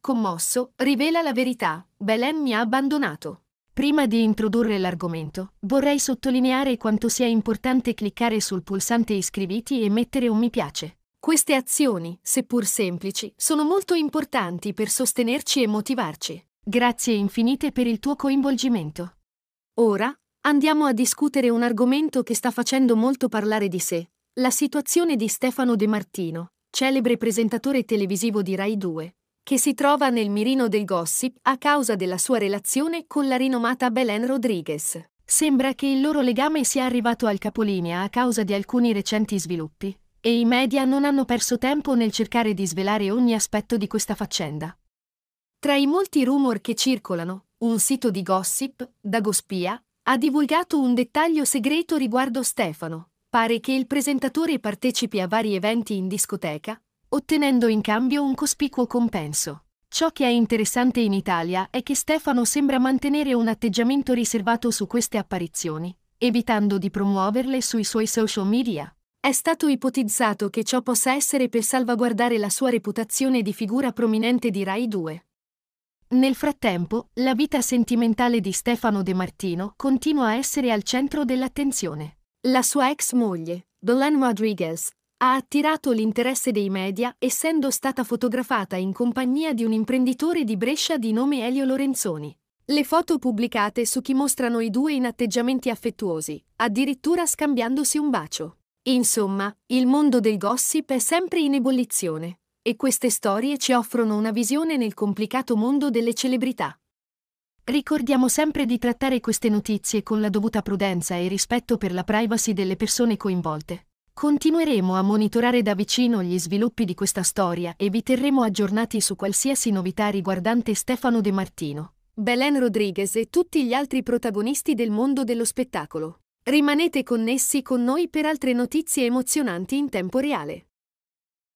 commosso, rivela la verità. Belen mi ha abbandonato. Prima di introdurre l'argomento, vorrei sottolineare quanto sia importante cliccare sul pulsante iscriviti e mettere un mi piace. Queste azioni, seppur semplici, sono molto importanti per sostenerci e motivarci. Grazie infinite per il tuo coinvolgimento. Ora, andiamo a discutere un argomento che sta facendo molto parlare di sé, la situazione di Stefano De Martino, celebre presentatore televisivo di Rai 2, che si trova nel mirino del gossip a causa della sua relazione con la rinomata Belen Rodriguez. Sembra che il loro legame sia arrivato al capolinea a causa di alcuni recenti sviluppi, e i media non hanno perso tempo nel cercare di svelare ogni aspetto di questa faccenda. Tra i molti rumor che circolano, un sito di gossip, Dagospia, ha divulgato un dettaglio segreto riguardo Stefano. Pare che il presentatore partecipi a vari eventi in discoteca, ottenendo in cambio un cospicuo compenso. Ciò che è interessante in Italia è che Stefano sembra mantenere un atteggiamento riservato su queste apparizioni, evitando di promuoverle sui suoi social media. È stato ipotizzato che ciò possa essere per salvaguardare la sua reputazione di figura prominente di Rai 2. Nel frattempo, la vita sentimentale di Stefano De Martino continua a essere al centro dell'attenzione. La sua ex moglie, Belen Rodriguez, ha attirato l'interesse dei media essendo stata fotografata in compagnia di un imprenditore di Brescia di nome Elio Lorenzoni. Le foto pubblicate su chi mostrano i due in atteggiamenti affettuosi, addirittura scambiandosi un bacio. Insomma, il mondo del gossip è sempre in ebollizione, e queste storie ci offrono una visione nel complicato mondo delle celebrità. Ricordiamo sempre di trattare queste notizie con la dovuta prudenza e rispetto per la privacy delle persone coinvolte. Continueremo a monitorare da vicino gli sviluppi di questa storia e vi terremo aggiornati su qualsiasi novità riguardante Stefano De Martino, Belen Rodriguez e tutti gli altri protagonisti del mondo dello spettacolo. Rimanete connessi con noi per altre notizie emozionanti in tempo reale.